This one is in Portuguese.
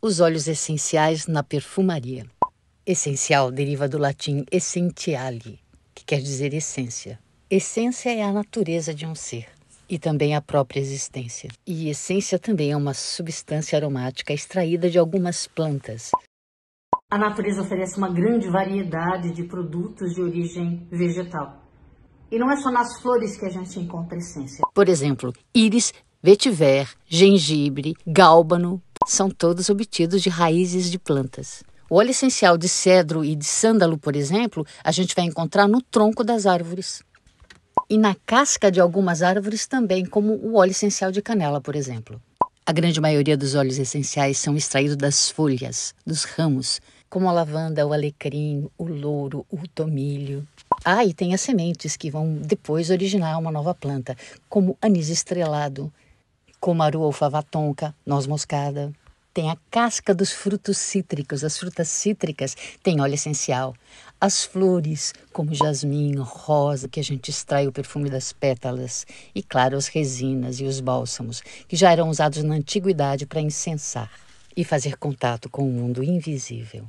os óleos essenciais na perfumaria. Essencial deriva do latim essentiale, que quer dizer essência. Essência é a natureza de um ser e também a própria existência. E essência também é uma substância aromática extraída de algumas plantas. A natureza oferece uma grande variedade de produtos de origem vegetal. E não é só nas flores que a gente encontra essência. Por exemplo, íris, vetiver, gengibre, gálbano, são todos obtidos de raízes de plantas. O óleo essencial de cedro e de sândalo, por exemplo, a gente vai encontrar no tronco das árvores. E na casca de algumas árvores também, como o óleo essencial de canela, por exemplo. A grande maioria dos óleos essenciais são extraídos das folhas, dos ramos, como a lavanda, o alecrim, o louro, o tomilho. Ah, e tem as sementes que vão depois originar uma nova planta, como anis estrelado, Kumaru ou fava tonka, noz moscada. Tem a casca dos frutos cítricos, as frutas cítricas têm óleo essencial. As flores, como jasmim, rosa, que a gente extrai o perfume das pétalas. E, claro, as resinas e os bálsamos, que já eram usados na antiguidade para incensar e fazer contato com o mundo invisível.